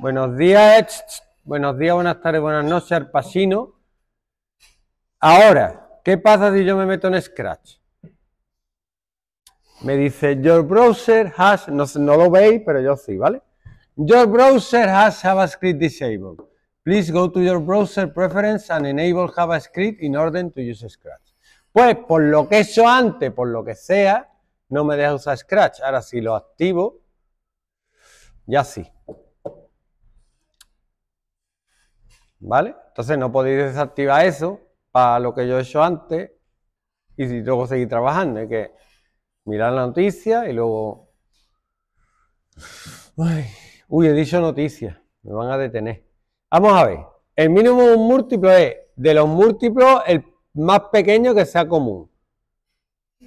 Buenos días, buenos días, buenas tardes, buenas noches, pasino. Ahora, ¿qué pasa si yo me meto en Scratch? Me dice, your browser has, no, no lo veis, pero yo sí, ¿vale? Your browser has JavaScript disabled. Please go to your browser preference and enable JavaScript in order to use Scratch. Pues por lo que eso antes, por lo que sea, no me deja usar Scratch. Ahora si lo activo, ya sí. ¿vale? Entonces no podéis desactivar eso para lo que yo he hecho antes y si luego seguir trabajando, hay que mirar la noticia y luego... uy, he dicho noticia, me van a detener. Vamos a ver, el mínimo múltiplo es de los múltiplos el más pequeño que sea común.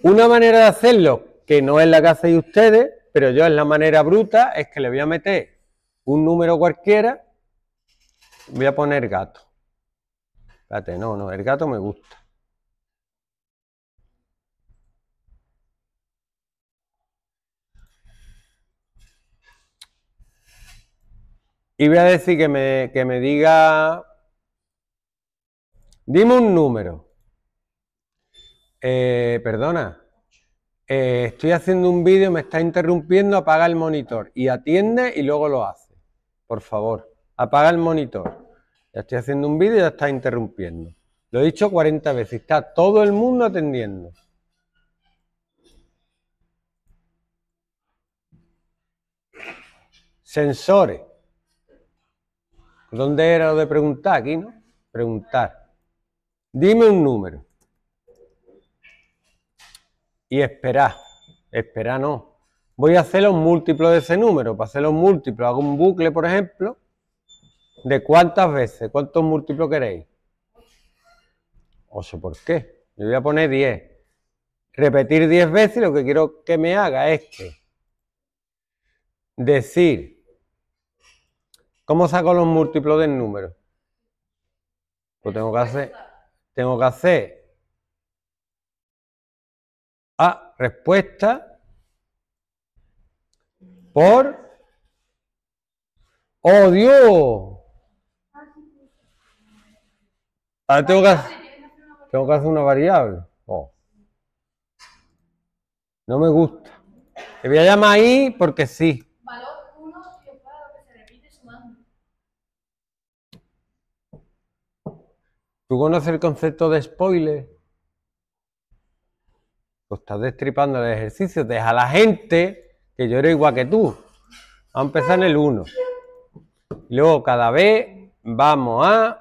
Una manera de hacerlo, que no es la que hacéis ustedes, pero yo es la manera bruta, es que le voy a meter un número cualquiera Voy a poner gato. Espérate, no, no, el gato me gusta. Y voy a decir que me, diga... Dime un número. Eh, perdona. Eh, estoy haciendo un vídeo, me está interrumpiendo, apaga el monitor y atiende y luego lo hace. Por favor apaga el monitor. Ya estoy haciendo un vídeo y ya está interrumpiendo. Lo he dicho 40 veces, está todo el mundo atendiendo. Sensores. ¿Dónde era lo de preguntar? Aquí, ¿no? Preguntar. Dime un número. Y esperar. Esperar no. Voy a hacer los múltiplos de ese número. Para hacer los múltiplos hago un bucle, por ejemplo ¿De cuántas veces? ¿Cuántos múltiplos queréis? 8, ¿por qué? Yo voy a poner 10. Repetir 10 veces lo que quiero que me haga es que decir, ¿cómo saco los múltiplos del número? Pues tengo que hacer, tengo que hacer A, respuesta por, ¡oh Dios! tengo que, hacer una variable. Oh. No me gusta. Te voy a llamar i porque sí. ¿Tú conoces el concepto de spoiler? Pues estás destripando el ejercicio. Deja a la gente que yo era igual que tú. Vamos a empezar en el 1. Luego cada vez vamos a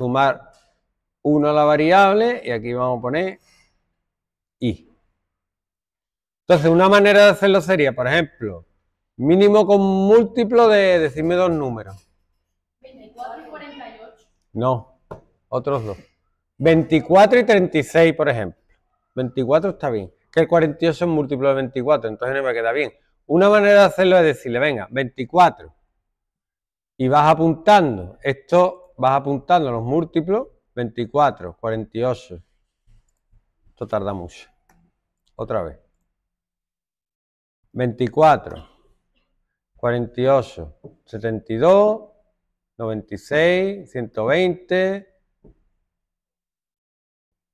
sumar uno a la variable y aquí vamos a poner i. Entonces, una manera de hacerlo sería, por ejemplo, mínimo con múltiplo de, decirme dos números. 24 y 48. No, otros dos. 24 y 36, por ejemplo. 24 está bien. Que el 48 es múltiplo de 24, entonces no me queda bien. Una manera de hacerlo es decirle, venga, 24. Y vas apuntando. Esto vas apuntando los múltiplos, 24, 48. Esto tarda mucho. Otra vez. 24, 48, 72, 96, 120.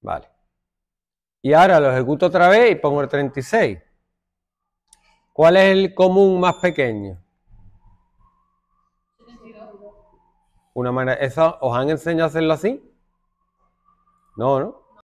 Vale. Y ahora lo ejecuto otra vez y pongo el 36. ¿Cuál es el común más pequeño? una manera. ¿Esa, ¿Os han enseñado a hacerlo así? No, ¿no?